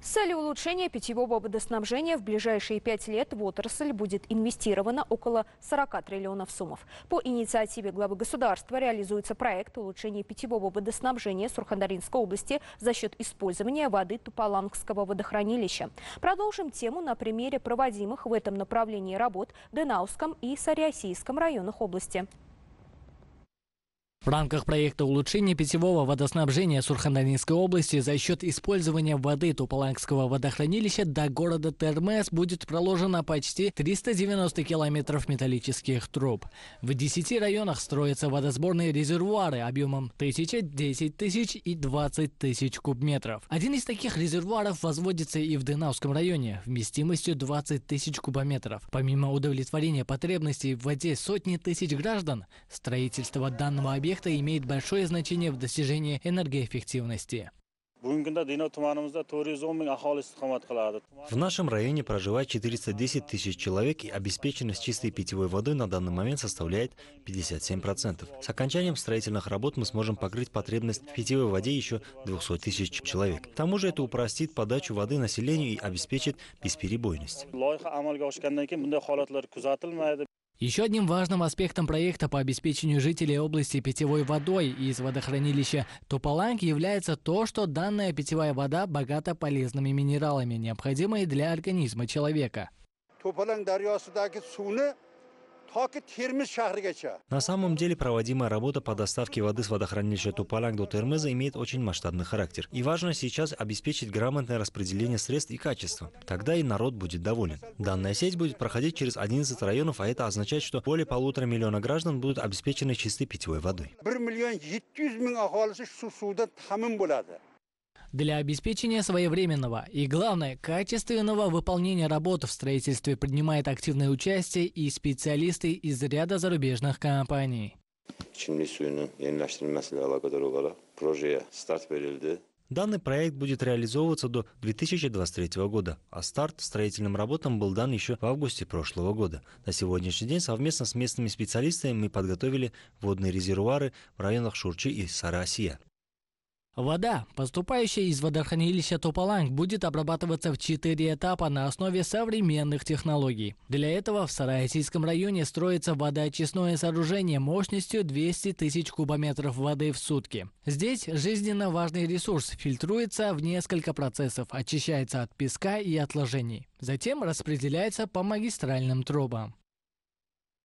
С целью улучшения питьевого водоснабжения в ближайшие пять лет в отрасль будет инвестировано около 40 триллионов сумм. По инициативе главы государства реализуется проект улучшения питьевого водоснабжения Сурхандаринской области за счет использования воды Туполангского водохранилища. Продолжим тему на примере проводимых в этом направлении работ в Денауском и Сариасийском районах области. В рамках проекта улучшения питьевого водоснабжения Сурханданинской области за счет использования воды Тупалангского водохранилища до города Термес будет проложено почти 390 километров металлических труб. В 10 районах строятся водосборные резервуары объемом 1000, 10 тысяч и 20 тысяч кубметров. Один из таких резервуаров возводится и в Дынауском районе вместимостью 20 тысяч кубометров. Помимо удовлетворения потребностей в воде сотни тысяч граждан, строительство данного объекта объекта имеет большое значение в достижении энергоэффективности. В нашем районе проживает 410 тысяч человек, и обеспеченность чистой питьевой водой на данный момент составляет 57%. С окончанием строительных работ мы сможем покрыть потребность в питьевой воде еще 200 тысяч человек. К тому же это упростит подачу воды населению и обеспечит бесперебойность. Еще одним важным аспектом проекта по обеспечению жителей области питьевой водой из водохранилища Тупаланг является то, что данная питьевая вода богата полезными минералами, необходимыми для организма человека. На самом деле проводимая работа по доставке воды с водохранилища Тупаланг до Термеза имеет очень масштабный характер. И важно сейчас обеспечить грамотное распределение средств и качества. Тогда и народ будет доволен. Данная сеть будет проходить через 11 районов, а это означает, что более полутора миллиона граждан будут обеспечены чистой питьевой водой. Для обеспечения своевременного и, главное, качественного выполнения работ в строительстве принимает активное участие и специалисты из ряда зарубежных компаний. Данный проект будет реализовываться до 2023 года, а старт строительным работам был дан еще в августе прошлого года. На сегодняшний день совместно с местными специалистами мы подготовили водные резервуары в районах Шурчи и Сарасия. Вода, поступающая из водохранилища Топаланг, будет обрабатываться в четыре этапа на основе современных технологий. Для этого в Сарайсийском районе строится водоочистное сооружение мощностью 200 тысяч кубометров воды в сутки. Здесь жизненно важный ресурс фильтруется в несколько процессов, очищается от песка и отложений. Затем распределяется по магистральным трубам.